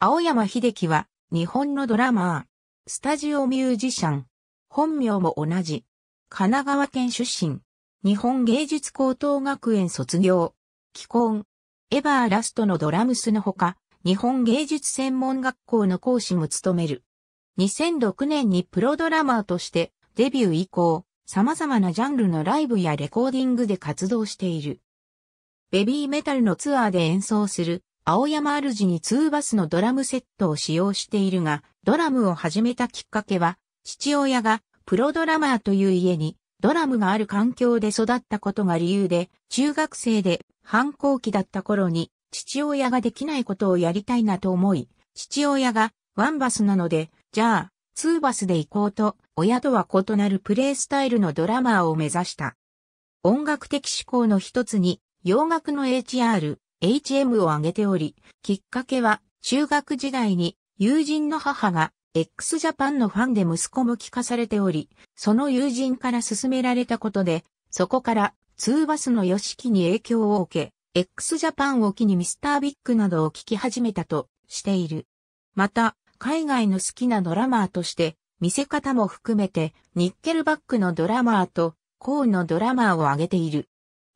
青山秀樹は、日本のドラマー、スタジオミュージシャン、本名も同じ、神奈川県出身、日本芸術高等学園卒業、既婚、エバーラストのドラムスのほか、日本芸術専門学校の講師も務める。2006年にプロドラマーとしてデビュー以降、様々なジャンルのライブやレコーディングで活動している。ベビーメタルのツアーで演奏する青山主に2バスのドラムセットを使用しているが、ドラムを始めたきっかけは、父親がプロドラマーという家にドラムがある環境で育ったことが理由で、中学生で反抗期だった頃に、父親ができないことをやりたいなと思い、父親がワンバスなので、じゃあ、ツーバスで行こうと、親とは異なるプレイスタイルのドラマーを目指した。音楽的思考の一つに、洋楽の HR、HM を挙げており、きっかけは中学時代に友人の母が X ジャパンのファンで息子も聞かされており、その友人から勧められたことで、そこから2バスの yoshiki に影響を受け、X ジャパンを機にミスタービッグなどを聞き始めたとしている。また、海外の好きなドラマーとして、見せ方も含めて、ニッケルバックのドラマーと、コーンのドラマーを挙げている。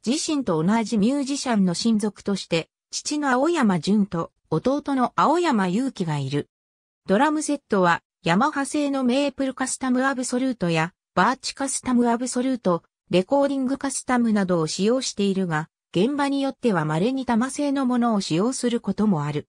自身と同じミュージシャンの親族として、父の青山淳と弟の青山祐希がいる。ドラムセットは、ヤマハ製のメープルカスタムアブソルートや、バーチカスタムアブソルート、レコーディングカスタムなどを使用しているが、現場によっては稀に玉製のものを使用することもある。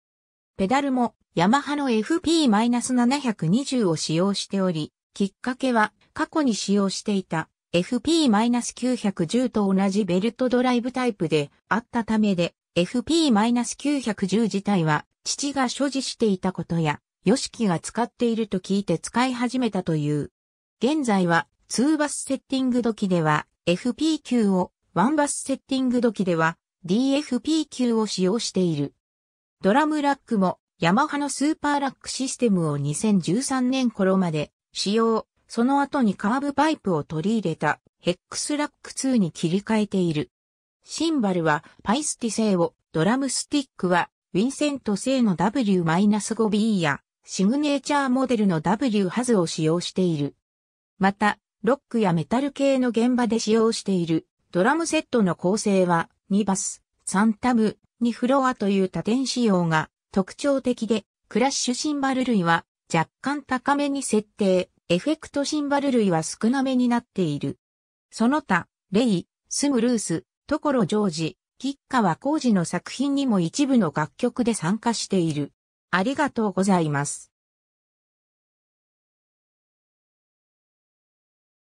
ペダルもヤマハの FP-720 を使用しており、きっかけは過去に使用していた FP-910 と同じベルトドライブタイプであったためで、FP-910 自体は父が所持していたことや、ヨシキが使っていると聞いて使い始めたという。現在は2バスセッティング時では FP 級を、1バスセッティング時では DFP 級を使用している。ドラムラックもヤマハのスーパーラックシステムを2013年頃まで使用。その後にカーブパイプを取り入れたヘックスラック2に切り替えている。シンバルはパイスティ製を、ドラムスティックはウィンセント製の W-5B やシグネーチャーモデルの W ハズを使用している。また、ロックやメタル系の現場で使用しているドラムセットの構成は2バス、3タブ、2フロアという多点仕様が特徴的で、クラッシュシンバル類は若干高めに設定、エフェクトシンバル類は少なめになっている。その他、レイ、スムルース、ところジョージ、吉川浩二の作品にも一部の楽曲で参加している。ありがとうございます。